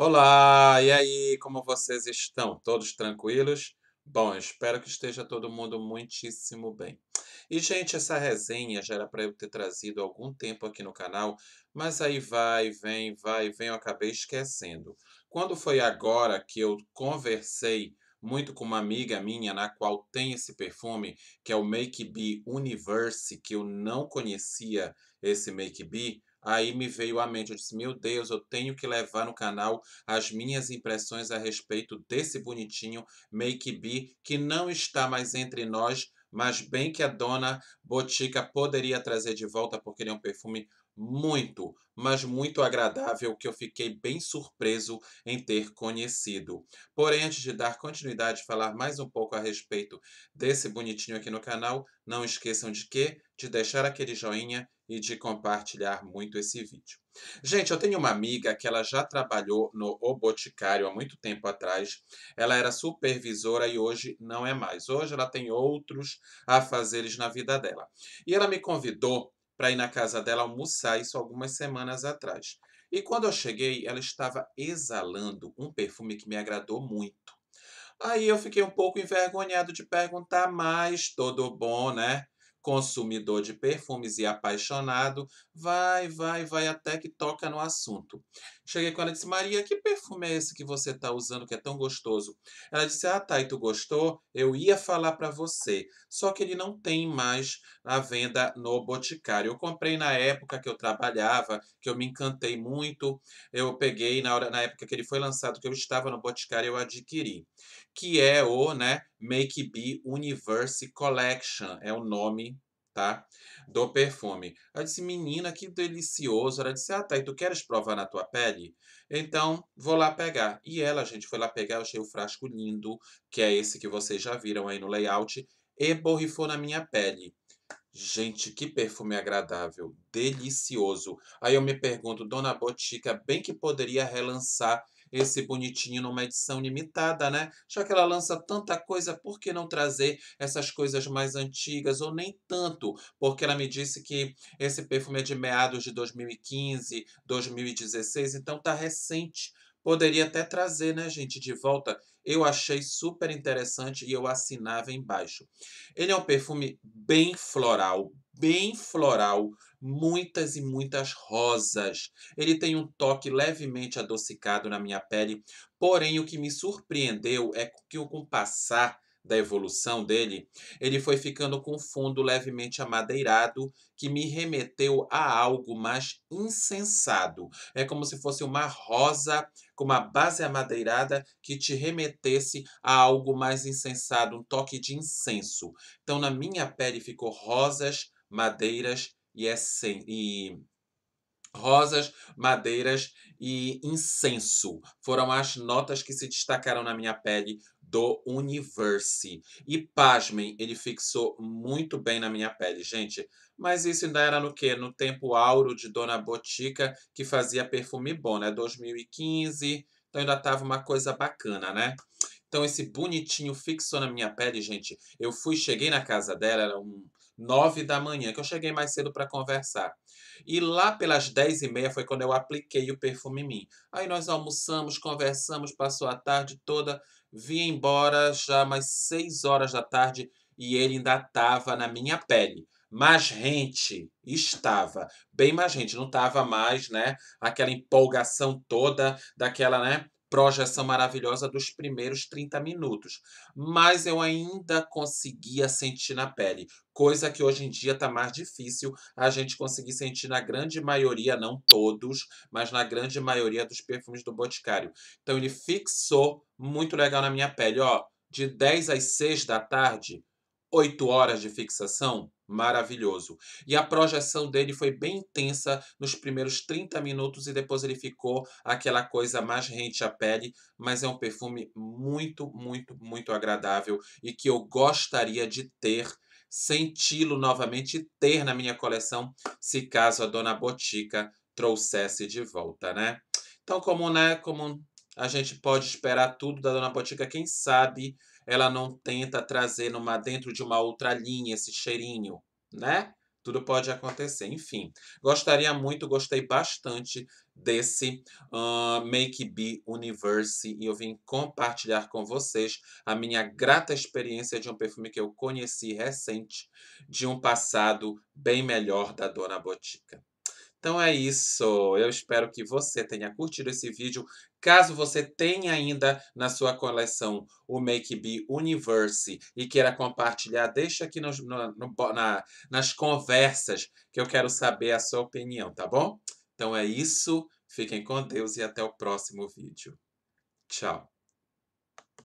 Olá, e aí, como vocês estão? Todos tranquilos? Bom, espero que esteja todo mundo muitíssimo bem. E, gente, essa resenha já era para eu ter trazido algum tempo aqui no canal, mas aí vai, vem, vai, vem, eu acabei esquecendo. Quando foi agora que eu conversei muito com uma amiga minha, na qual tem esse perfume, que é o Make Be Universe, que eu não conhecia esse Make Be. Aí me veio à mente, eu disse, meu Deus, eu tenho que levar no canal as minhas impressões a respeito desse bonitinho Make B, que não está mais entre nós, mas bem que a dona Botica poderia trazer de volta porque ele é um perfume muito, mas muito agradável que eu fiquei bem surpreso em ter conhecido. Porém, antes de dar continuidade e falar mais um pouco a respeito desse bonitinho aqui no canal, não esqueçam de que de deixar aquele joinha e de compartilhar muito esse vídeo. Gente, eu tenho uma amiga que ela já trabalhou no O Boticário há muito tempo atrás. Ela era supervisora e hoje não é mais. Hoje ela tem outros a fazer na vida dela. E ela me convidou para ir na casa dela almoçar isso algumas semanas atrás. E quando eu cheguei, ela estava exalando um perfume que me agradou muito. Aí eu fiquei um pouco envergonhado de perguntar mais, tudo bom, né? consumidor de perfumes e apaixonado, vai, vai, vai até que toca no assunto. Cheguei com ela e disse: Maria, que perfume é esse que você está usando que é tão gostoso? Ela disse: Ah, tá, e tu gostou? Eu ia falar para você, só que ele não tem mais à venda no Boticário. Eu comprei na época que eu trabalhava, que eu me encantei muito. Eu peguei na hora, na época que ele foi lançado, que eu estava no Boticário, eu adquiri, que é o, né, Make Be Universe Collection é o nome tá? Do perfume. Ela disse, menina, que delicioso. Ela disse, ah, tá, e tu queres provar na tua pele? Então, vou lá pegar. E ela, gente, foi lá pegar, eu achei o frasco lindo, que é esse que vocês já viram aí no layout, e borrifou na minha pele. Gente, que perfume agradável, delicioso. Aí eu me pergunto, Dona Botica, bem que poderia relançar esse bonitinho numa edição limitada, né? Já que ela lança tanta coisa, por que não trazer essas coisas mais antigas ou nem tanto? Porque ela me disse que esse perfume é de meados de 2015, 2016, então tá recente poderia até trazer, né, gente, de volta. Eu achei super interessante e eu assinava embaixo. Ele é um perfume bem floral, bem floral, muitas e muitas rosas. Ele tem um toque levemente adocicado na minha pele, porém o que me surpreendeu é que com o passar da evolução dele, ele foi ficando com um fundo levemente amadeirado que me remeteu a algo mais insensado. É como se fosse uma rosa com uma base amadeirada que te remetesse a algo mais insensado, um toque de incenso. Então na minha pele ficou rosas madeiras e, essen é e Rosas, madeiras e incenso foram as notas que se destacaram na minha pele do Universe. E pasmem, ele fixou muito bem na minha pele, gente. Mas isso ainda era no quê? No tempo áureo de Dona Botica, que fazia perfume bom, né? 2015. Então ainda tava uma coisa bacana, né? Então esse bonitinho fixou na minha pele, gente. Eu fui, cheguei na casa dela, era um nove da manhã, que eu cheguei mais cedo para conversar. E lá pelas dez e meia foi quando eu apliquei o perfume em mim. Aí nós almoçamos, conversamos, passou a tarde toda, vim embora já mais seis horas da tarde e ele ainda estava na minha pele mais rente, estava, bem mais gente não estava mais, né, aquela empolgação toda daquela, né, projeção maravilhosa dos primeiros 30 minutos, mas eu ainda conseguia sentir na pele, coisa que hoje em dia está mais difícil a gente conseguir sentir na grande maioria, não todos, mas na grande maioria dos perfumes do Boticário. Então ele fixou muito legal na minha pele, ó, de 10 às 6 da tarde, 8 horas de fixação, maravilhoso. E a projeção dele foi bem intensa nos primeiros 30 minutos e depois ele ficou aquela coisa mais rente à pele, mas é um perfume muito, muito, muito agradável e que eu gostaria de ter, senti-lo novamente ter na minha coleção, se caso a Dona Botica trouxesse de volta, né? Então, como, né, como a gente pode esperar tudo da Dona Botica, quem sabe ela não tenta trazer numa, dentro de uma outra linha esse cheirinho, né? Tudo pode acontecer, enfim. Gostaria muito, gostei bastante desse uh, Make Be Universe e eu vim compartilhar com vocês a minha grata experiência de um perfume que eu conheci recente, de um passado bem melhor da Dona Botica. Então é isso. Eu espero que você tenha curtido esse vídeo. Caso você tenha ainda na sua coleção o Make Be Universe e queira compartilhar, deixa aqui no, no, na, nas conversas que eu quero saber a sua opinião, tá bom? Então é isso. Fiquem com Deus e até o próximo vídeo. Tchau.